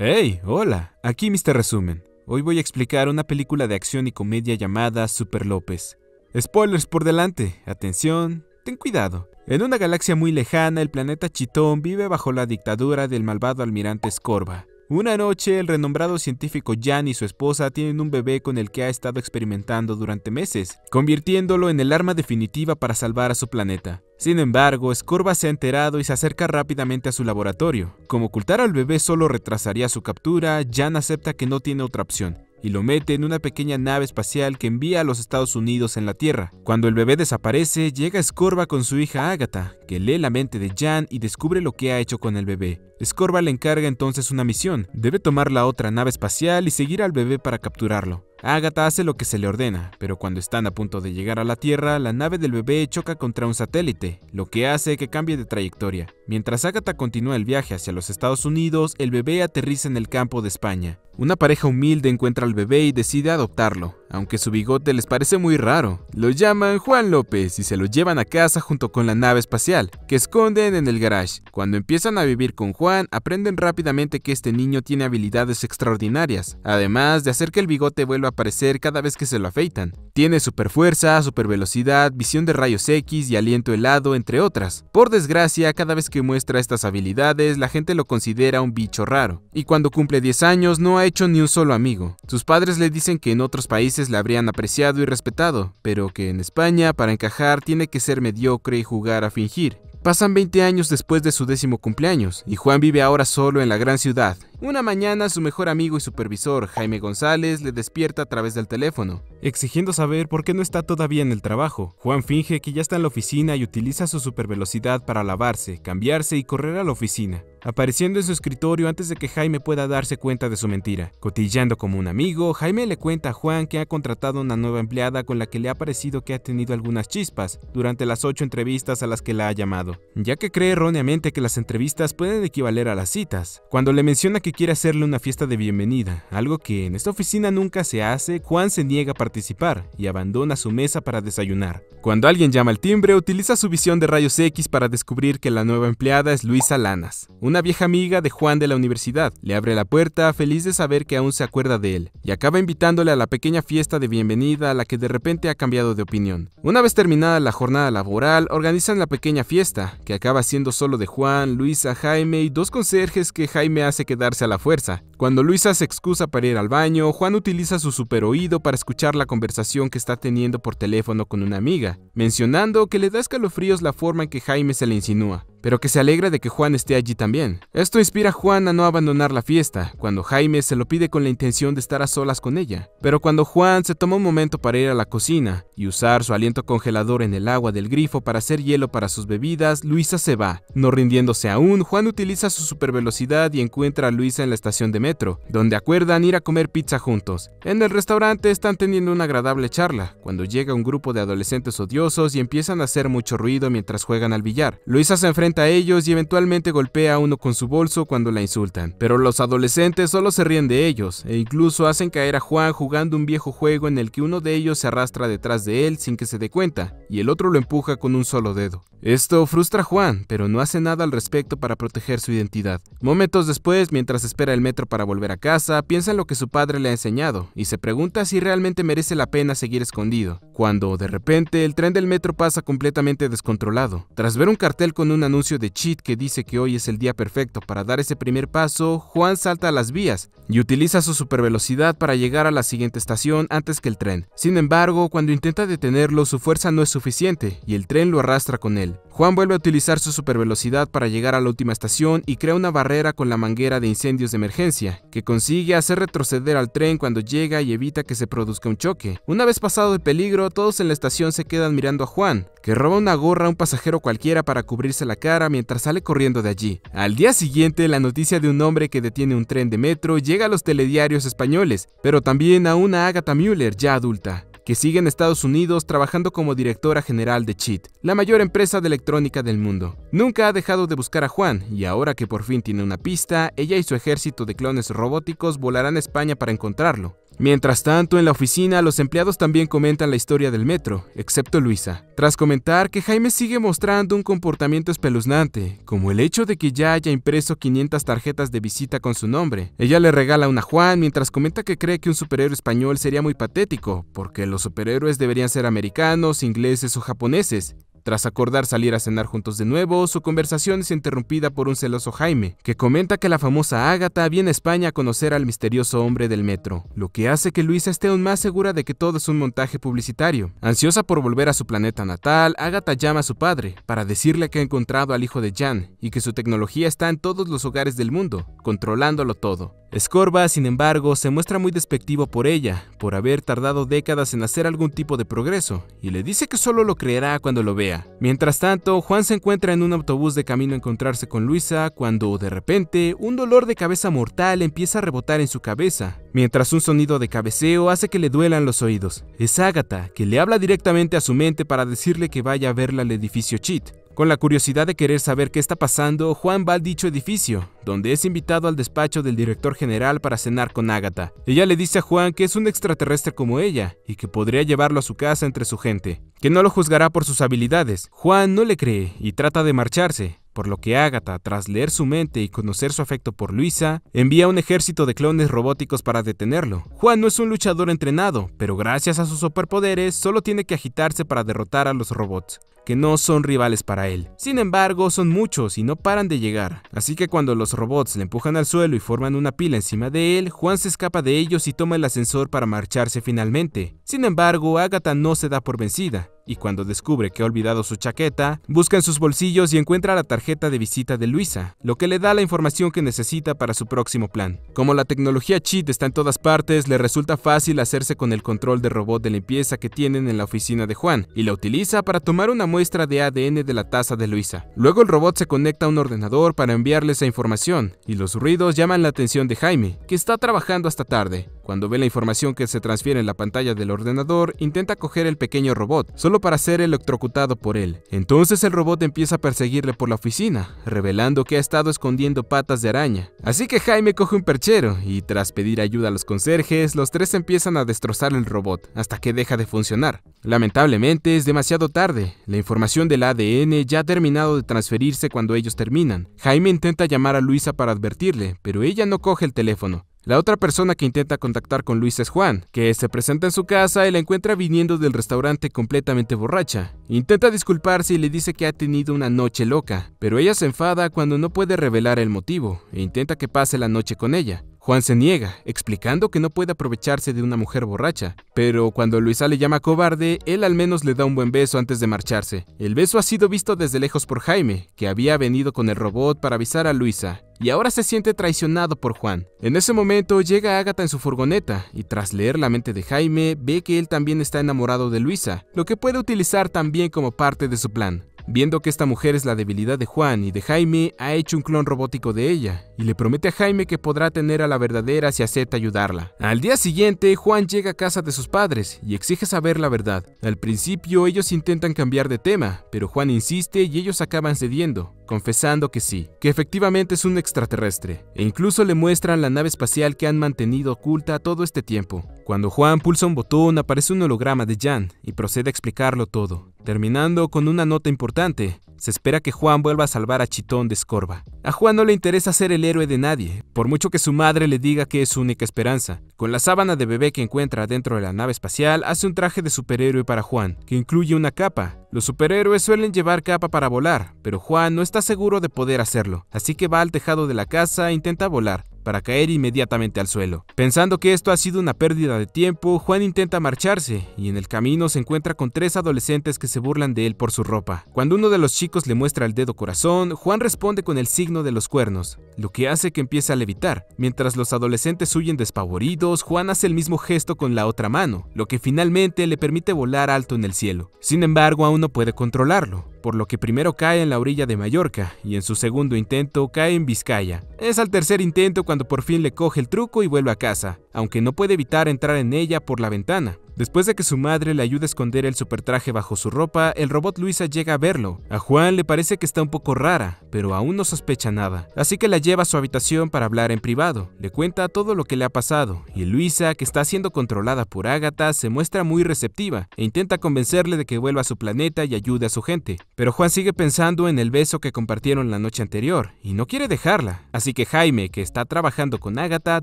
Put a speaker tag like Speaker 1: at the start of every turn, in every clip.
Speaker 1: ¡Hey! Hola, aquí Mr. Resumen. Hoy voy a explicar una película de acción y comedia llamada Super López. Spoilers por delante, atención, ten cuidado. En una galaxia muy lejana, el planeta Chitón vive bajo la dictadura del malvado almirante Scorba, una noche, el renombrado científico Jan y su esposa tienen un bebé con el que ha estado experimentando durante meses, convirtiéndolo en el arma definitiva para salvar a su planeta. Sin embargo, Scorba se ha enterado y se acerca rápidamente a su laboratorio. Como ocultar al bebé solo retrasaría su captura, Jan acepta que no tiene otra opción, y lo mete en una pequeña nave espacial que envía a los Estados Unidos en la Tierra. Cuando el bebé desaparece, llega Scorba con su hija Agatha, que lee la mente de Jan y descubre lo que ha hecho con el bebé. Scorba le encarga entonces una misión, debe tomar la otra nave espacial y seguir al bebé para capturarlo. Agatha hace lo que se le ordena, pero cuando están a punto de llegar a la Tierra, la nave del bebé choca contra un satélite, lo que hace que cambie de trayectoria. Mientras Agatha continúa el viaje hacia los Estados Unidos, el bebé aterriza en el campo de España. Una pareja humilde encuentra al bebé y decide adoptarlo aunque su bigote les parece muy raro. Lo llaman Juan López y se lo llevan a casa junto con la nave espacial, que esconden en el garage. Cuando empiezan a vivir con Juan, aprenden rápidamente que este niño tiene habilidades extraordinarias, además de hacer que el bigote vuelva a aparecer cada vez que se lo afeitan. Tiene super fuerza, super velocidad, visión de rayos X y aliento helado, entre otras. Por desgracia, cada vez que muestra estas habilidades, la gente lo considera un bicho raro. Y cuando cumple 10 años, no ha hecho ni un solo amigo. Sus padres le dicen que en otros países la habrían apreciado y respetado, pero que en España para encajar tiene que ser mediocre y jugar a fingir. Pasan 20 años después de su décimo cumpleaños, y Juan vive ahora solo en la gran ciudad. Una mañana su mejor amigo y supervisor, Jaime González, le despierta a través del teléfono, exigiendo saber por qué no está todavía en el trabajo. Juan finge que ya está en la oficina y utiliza su supervelocidad para lavarse, cambiarse y correr a la oficina, apareciendo en su escritorio antes de que Jaime pueda darse cuenta de su mentira. Cotillando como un amigo, Jaime le cuenta a Juan que ha contratado una nueva empleada con la que le ha parecido que ha tenido algunas chispas durante las ocho entrevistas a las que la ha llamado ya que cree erróneamente que las entrevistas pueden equivaler a las citas, cuando le menciona que quiere hacerle una fiesta de bienvenida, algo que en esta oficina nunca se hace, Juan se niega a participar y abandona su mesa para desayunar. Cuando alguien llama al timbre, utiliza su visión de rayos X para descubrir que la nueva empleada es Luisa Lanas, una vieja amiga de Juan de la universidad. Le abre la puerta, feliz de saber que aún se acuerda de él, y acaba invitándole a la pequeña fiesta de bienvenida a la que de repente ha cambiado de opinión. Una vez terminada la jornada laboral, organizan la pequeña fiesta que acaba siendo solo de Juan, Luisa, Jaime y dos conserjes que Jaime hace quedarse a la fuerza. Cuando Luisa se excusa para ir al baño, Juan utiliza su superoído para escuchar la conversación que está teniendo por teléfono con una amiga, mencionando que le da escalofríos la forma en que Jaime se le insinúa, pero que se alegra de que Juan esté allí también. Esto inspira a Juan a no abandonar la fiesta, cuando Jaime se lo pide con la intención de estar a solas con ella. Pero cuando Juan se toma un momento para ir a la cocina y usar su aliento congelador en el agua del grifo para hacer hielo para sus bebidas, Luisa se va. No rindiéndose aún, Juan utiliza su supervelocidad y encuentra a Luisa en la estación de metro, donde acuerdan ir a comer pizza juntos. En el restaurante están teniendo una agradable charla, cuando llega un grupo de adolescentes odiosos y empiezan a hacer mucho ruido mientras juegan al billar. Luisa se enfrenta a ellos y eventualmente golpea a uno con su bolso cuando la insultan, pero los adolescentes solo se ríen de ellos e incluso hacen caer a Juan jugando un viejo juego en el que uno de ellos se arrastra detrás de él sin que se dé cuenta y el otro lo empuja con un solo dedo. Esto frustra a Juan, pero no hace nada al respecto para proteger su identidad. Momentos después, mientras espera el metro para para volver a casa, piensa en lo que su padre le ha enseñado y se pregunta si realmente merece la pena seguir escondido, cuando de repente el tren del metro pasa completamente descontrolado. Tras ver un cartel con un anuncio de cheat que dice que hoy es el día perfecto para dar ese primer paso, Juan salta a las vías y utiliza su supervelocidad para llegar a la siguiente estación antes que el tren. Sin embargo, cuando intenta detenerlo, su fuerza no es suficiente y el tren lo arrastra con él. Juan vuelve a utilizar su supervelocidad para llegar a la última estación y crea una barrera con la manguera de incendios de emergencia, que consigue hacer retroceder al tren cuando llega y evita que se produzca un choque. Una vez pasado el peligro, todos en la estación se quedan mirando a Juan, que roba una gorra a un pasajero cualquiera para cubrirse la cara mientras sale corriendo de allí. Al día siguiente, la noticia de un hombre que detiene un tren de metro llega a los telediarios españoles, pero también a una Agatha Müller ya adulta que sigue en Estados Unidos trabajando como directora general de Cheat, la mayor empresa de electrónica del mundo. Nunca ha dejado de buscar a Juan, y ahora que por fin tiene una pista, ella y su ejército de clones robóticos volarán a España para encontrarlo. Mientras tanto, en la oficina, los empleados también comentan la historia del metro, excepto Luisa, tras comentar que Jaime sigue mostrando un comportamiento espeluznante, como el hecho de que ya haya impreso 500 tarjetas de visita con su nombre. Ella le regala una a Juan mientras comenta que cree que un superhéroe español sería muy patético, porque los superhéroes deberían ser americanos, ingleses o japoneses, tras acordar salir a cenar juntos de nuevo, su conversación es interrumpida por un celoso Jaime, que comenta que la famosa Ágata viene a España a conocer al misterioso hombre del metro, lo que hace que Luisa esté aún más segura de que todo es un montaje publicitario. Ansiosa por volver a su planeta natal, Ágata llama a su padre para decirle que ha encontrado al hijo de Jan y que su tecnología está en todos los hogares del mundo, controlándolo todo. Escorba, sin embargo, se muestra muy despectivo por ella, por haber tardado décadas en hacer algún tipo de progreso, y le dice que solo lo creerá cuando lo vea. Mientras tanto, Juan se encuentra en un autobús de camino a encontrarse con Luisa cuando de repente un dolor de cabeza mortal empieza a rebotar en su cabeza, mientras un sonido de cabeceo hace que le duelan los oídos. Es Agatha, que le habla directamente a su mente para decirle que vaya a verla al edificio Cheat. Con la curiosidad de querer saber qué está pasando, Juan va al dicho edificio, donde es invitado al despacho del director general para cenar con Agatha. Ella le dice a Juan que es un extraterrestre como ella y que podría llevarlo a su casa entre su gente, que no lo juzgará por sus habilidades. Juan no le cree y trata de marcharse, por lo que Agatha, tras leer su mente y conocer su afecto por Luisa, envía un ejército de clones robóticos para detenerlo. Juan no es un luchador entrenado, pero gracias a sus superpoderes solo tiene que agitarse para derrotar a los robots que no son rivales para él. Sin embargo, son muchos y no paran de llegar, así que cuando los robots le empujan al suelo y forman una pila encima de él, Juan se escapa de ellos y toma el ascensor para marcharse finalmente. Sin embargo, Agatha no se da por vencida, y cuando descubre que ha olvidado su chaqueta, busca en sus bolsillos y encuentra la tarjeta de visita de Luisa, lo que le da la información que necesita para su próximo plan. Como la tecnología cheat está en todas partes, le resulta fácil hacerse con el control de robot de limpieza que tienen en la oficina de Juan, y la utiliza para tomar una muestra de ADN de la taza de Luisa. Luego el robot se conecta a un ordenador para enviarle esa información, y los ruidos llaman la atención de Jaime, que está trabajando hasta tarde. Cuando ve la información que se transfiere en la pantalla del ordenador, intenta coger el pequeño robot, solo para ser electrocutado por él. Entonces el robot empieza a perseguirle por la oficina, revelando que ha estado escondiendo patas de araña. Así que Jaime coge un perchero, y tras pedir ayuda a los conserjes, los tres empiezan a destrozar el robot, hasta que deja de funcionar. Lamentablemente es demasiado tarde, la información del ADN ya ha terminado de transferirse cuando ellos terminan. Jaime intenta llamar a Luisa para advertirle, pero ella no coge el teléfono. La otra persona que intenta contactar con Luis es Juan, que se presenta en su casa y la encuentra viniendo del restaurante completamente borracha. Intenta disculparse y le dice que ha tenido una noche loca, pero ella se enfada cuando no puede revelar el motivo e intenta que pase la noche con ella. Juan se niega, explicando que no puede aprovecharse de una mujer borracha, pero cuando Luisa le llama cobarde, él al menos le da un buen beso antes de marcharse. El beso ha sido visto desde lejos por Jaime, que había venido con el robot para avisar a Luisa, y ahora se siente traicionado por Juan. En ese momento llega Agatha en su furgoneta y tras leer la mente de Jaime ve que él también está enamorado de Luisa, lo que puede utilizar también como parte de su plan. Viendo que esta mujer es la debilidad de Juan y de Jaime, ha hecho un clon robótico de ella, y le promete a Jaime que podrá tener a la verdadera si acepta ayudarla. Al día siguiente, Juan llega a casa de sus padres y exige saber la verdad. Al principio ellos intentan cambiar de tema, pero Juan insiste y ellos acaban cediendo confesando que sí, que efectivamente es un extraterrestre, e incluso le muestran la nave espacial que han mantenido oculta todo este tiempo. Cuando Juan pulsa un botón aparece un holograma de Jan y procede a explicarlo todo, terminando con una nota importante, se espera que Juan vuelva a salvar a Chitón de Escorba. A Juan no le interesa ser el héroe de nadie, por mucho que su madre le diga que es su única esperanza. Con la sábana de bebé que encuentra dentro de la nave espacial, hace un traje de superhéroe para Juan, que incluye una capa. Los superhéroes suelen llevar capa para volar, pero Juan no está seguro de poder hacerlo, así que va al tejado de la casa e intenta volar, para caer inmediatamente al suelo. Pensando que esto ha sido una pérdida de tiempo, Juan intenta marcharse y en el camino se encuentra con tres adolescentes que se burlan de él por su ropa. Cuando uno de los chicos le muestra el dedo corazón, Juan responde con el signo de los cuernos, lo que hace que empiece a levitar. Mientras los adolescentes huyen despavoridos, Juan hace el mismo gesto con la otra mano, lo que finalmente le permite volar alto en el cielo. Sin embargo, aún no puede controlarlo, por lo que primero cae en la orilla de Mallorca y en su segundo intento cae en Vizcaya. Es al tercer intento cuando por fin le coge el truco y vuelve a casa aunque no puede evitar entrar en ella por la ventana. Después de que su madre le ayude a esconder el supertraje bajo su ropa, el robot Luisa llega a verlo. A Juan le parece que está un poco rara, pero aún no sospecha nada. Así que la lleva a su habitación para hablar en privado. Le cuenta todo lo que le ha pasado, y Luisa, que está siendo controlada por Agatha, se muestra muy receptiva e intenta convencerle de que vuelva a su planeta y ayude a su gente. Pero Juan sigue pensando en el beso que compartieron la noche anterior, y no quiere dejarla. Así que Jaime, que está trabajando con Agatha,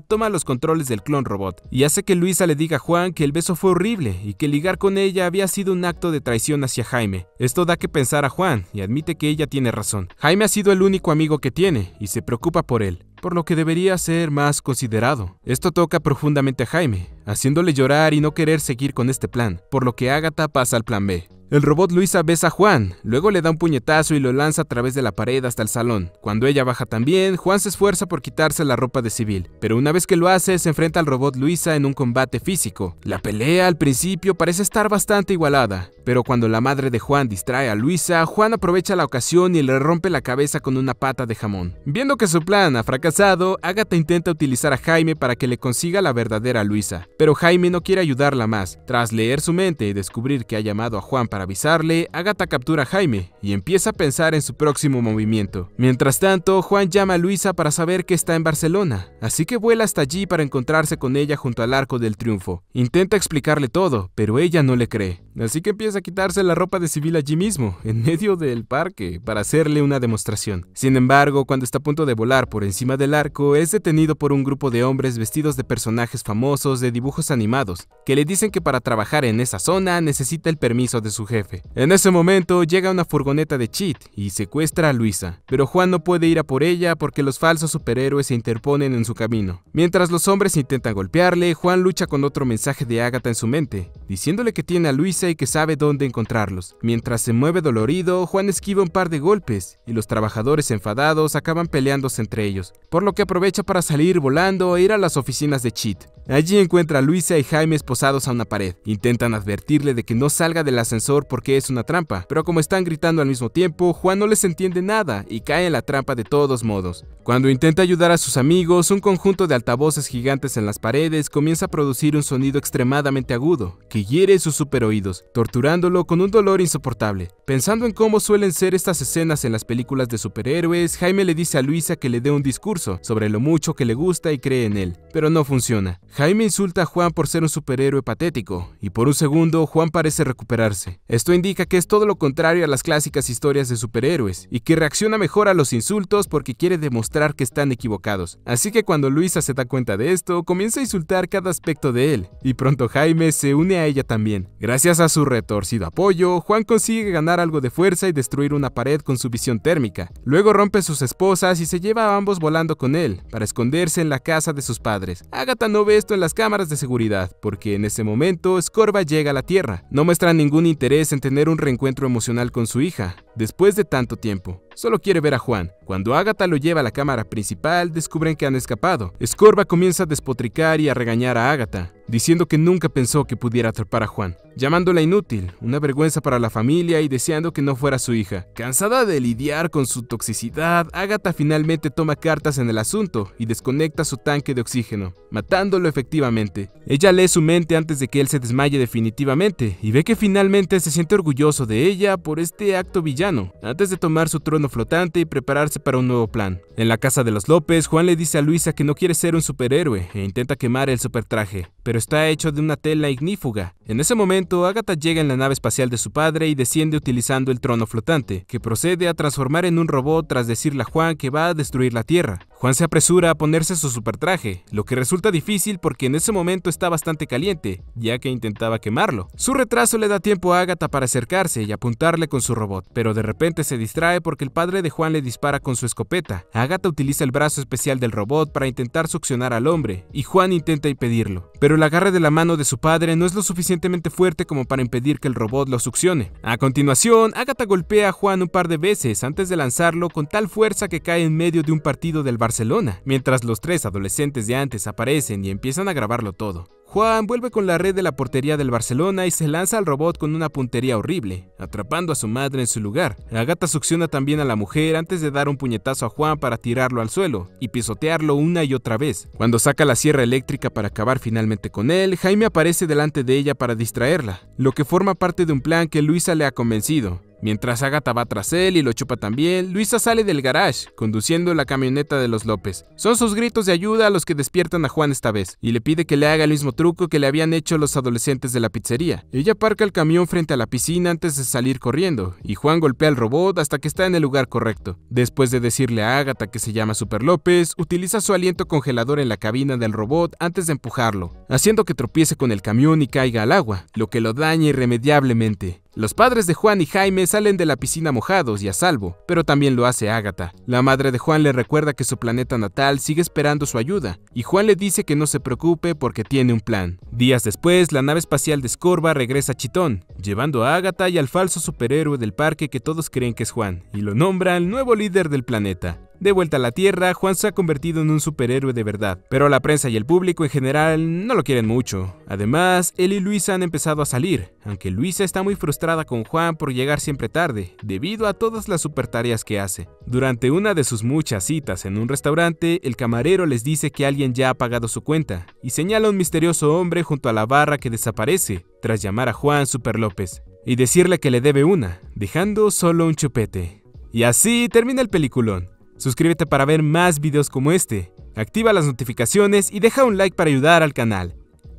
Speaker 1: toma los controles del clon robot, y hace que Luisa le diga a Juan que el beso fue horrible y que ligar con ella había sido un acto de traición hacia Jaime. Esto da que pensar a Juan y admite que ella tiene razón. Jaime ha sido el único amigo que tiene y se preocupa por él por lo que debería ser más considerado. Esto toca profundamente a Jaime, haciéndole llorar y no querer seguir con este plan, por lo que Agatha pasa al plan B. El robot Luisa besa a Juan, luego le da un puñetazo y lo lanza a través de la pared hasta el salón. Cuando ella baja también, Juan se esfuerza por quitarse la ropa de civil, pero una vez que lo hace, se enfrenta al robot Luisa en un combate físico. La pelea al principio parece estar bastante igualada, pero cuando la madre de Juan distrae a Luisa, Juan aprovecha la ocasión y le rompe la cabeza con una pata de jamón. Viendo que su plan ha fracasado, Agatha intenta utilizar a Jaime para que le consiga la verdadera Luisa, pero Jaime no quiere ayudarla más. Tras leer su mente y descubrir que ha llamado a Juan para para avisarle, Agatha captura a Jaime y empieza a pensar en su próximo movimiento. Mientras tanto, Juan llama a Luisa para saber que está en Barcelona, así que vuela hasta allí para encontrarse con ella junto al Arco del Triunfo. Intenta explicarle todo, pero ella no le cree. Así que empieza a quitarse la ropa de civil allí mismo, en medio del parque, para hacerle una demostración. Sin embargo, cuando está a punto de volar por encima del arco, es detenido por un grupo de hombres vestidos de personajes famosos de dibujos animados, que le dicen que para trabajar en esa zona necesita el permiso de su jefe. En ese momento llega una furgoneta de Cheat y secuestra a Luisa, pero Juan no puede ir a por ella porque los falsos superhéroes se interponen en su camino. Mientras los hombres intentan golpearle, Juan lucha con otro mensaje de Ágata en su mente, diciéndole que tiene a Luisa y que sabe dónde encontrarlos. Mientras se mueve dolorido, Juan esquiva un par de golpes y los trabajadores enfadados acaban peleándose entre ellos, por lo que aprovecha para salir volando e ir a las oficinas de Cheat. Allí encuentra a Luisa y Jaime esposados a una pared. Intentan advertirle de que no salga del ascensor porque es una trampa, pero como están gritando al mismo tiempo, Juan no les entiende nada y cae en la trampa de todos modos. Cuando intenta ayudar a sus amigos, un conjunto de altavoces gigantes en las paredes comienza a producir un sonido extremadamente agudo, que hiere sus super oídos, torturándolo con un dolor insoportable. Pensando en cómo suelen ser estas escenas en las películas de superhéroes, Jaime le dice a Luisa que le dé un discurso sobre lo mucho que le gusta y cree en él, pero no funciona. Jaime insulta a Juan por ser un superhéroe patético, y por un segundo Juan parece recuperarse. Esto indica que es todo lo contrario a las clásicas historias de superhéroes, y que reacciona mejor a los insultos porque quiere demostrar que están equivocados. Así que cuando Luisa se da cuenta de esto, comienza a insultar cada aspecto de él, y pronto Jaime se une a ella también. Gracias a su retorcido apoyo, Juan consigue ganar algo de fuerza y destruir una pared con su visión térmica. Luego rompe sus esposas y se lleva a ambos volando con él, para esconderse en la casa de sus padres. Agatha no ve esto en las cámaras de seguridad, porque en ese momento Scorba llega a la Tierra. No muestra ningún interés es en tener un reencuentro emocional con su hija, después de tanto tiempo solo quiere ver a Juan. Cuando Agatha lo lleva a la cámara principal, descubren que han escapado. Scorba comienza a despotricar y a regañar a Agatha, diciendo que nunca pensó que pudiera atrapar a Juan, llamándola inútil, una vergüenza para la familia y deseando que no fuera su hija. Cansada de lidiar con su toxicidad, Agatha finalmente toma cartas en el asunto y desconecta su tanque de oxígeno, matándolo efectivamente. Ella lee su mente antes de que él se desmaye definitivamente y ve que finalmente se siente orgulloso de ella por este acto villano. Antes de tomar su trono flotante y prepararse para un nuevo plan. En la casa de los López, Juan le dice a Luisa que no quiere ser un superhéroe e intenta quemar el supertraje, pero está hecho de una tela ignífuga. En ese momento, Agatha llega en la nave espacial de su padre y desciende utilizando el trono flotante, que procede a transformar en un robot tras decirle a Juan que va a destruir la Tierra. Juan se apresura a ponerse su supertraje, lo que resulta difícil porque en ese momento está bastante caliente, ya que intentaba quemarlo. Su retraso le da tiempo a Agatha para acercarse y apuntarle con su robot, pero de repente se distrae porque el padre de Juan le dispara con su escopeta. Agatha utiliza el brazo especial del robot para intentar succionar al hombre, y Juan intenta impedirlo. Pero el agarre de la mano de su padre no es lo suficientemente fuerte como para impedir que el robot lo succione. A continuación, Agatha golpea a Juan un par de veces antes de lanzarlo con tal fuerza que cae en medio de un partido del Barcelona, mientras los tres adolescentes de antes aparecen y empiezan a grabarlo todo. Juan vuelve con la red de la portería del Barcelona y se lanza al robot con una puntería horrible, atrapando a su madre en su lugar. la gata succiona también a la mujer antes de dar un puñetazo a Juan para tirarlo al suelo y pisotearlo una y otra vez. Cuando saca la sierra eléctrica para acabar finalmente con él, Jaime aparece delante de ella para distraerla, lo que forma parte de un plan que Luisa le ha convencido. Mientras Agatha va tras él y lo chupa también, Luisa sale del garage, conduciendo la camioneta de los López. Son sus gritos de ayuda los que despiertan a Juan esta vez, y le pide que le haga el mismo truco que le habían hecho los adolescentes de la pizzería. Ella aparca el camión frente a la piscina antes de salir corriendo, y Juan golpea al robot hasta que está en el lugar correcto. Después de decirle a Agatha que se llama Super López, utiliza su aliento congelador en la cabina del robot antes de empujarlo, haciendo que tropiece con el camión y caiga al agua, lo que lo daña irremediablemente. Los padres de Juan y Jaime salen de la piscina mojados y a salvo, pero también lo hace Ágata. La madre de Juan le recuerda que su planeta natal sigue esperando su ayuda, y Juan le dice que no se preocupe porque tiene un plan. Días después, la nave espacial de Scorba regresa a Chitón, llevando a Ágata y al falso superhéroe del parque que todos creen que es Juan, y lo nombra el nuevo líder del planeta. De vuelta a la Tierra, Juan se ha convertido en un superhéroe de verdad, pero la prensa y el público en general no lo quieren mucho. Además, él y Luisa han empezado a salir, aunque Luisa está muy frustrada con Juan por llegar siempre tarde, debido a todas las supertareas que hace. Durante una de sus muchas citas en un restaurante, el camarero les dice que alguien ya ha pagado su cuenta, y señala un misterioso hombre junto a la barra que desaparece, tras llamar a Juan Super López, y decirle que le debe una, dejando solo un chupete. Y así termina el peliculón. Suscríbete para ver más videos como este, activa las notificaciones y deja un like para ayudar al canal.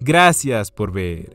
Speaker 1: Gracias por ver.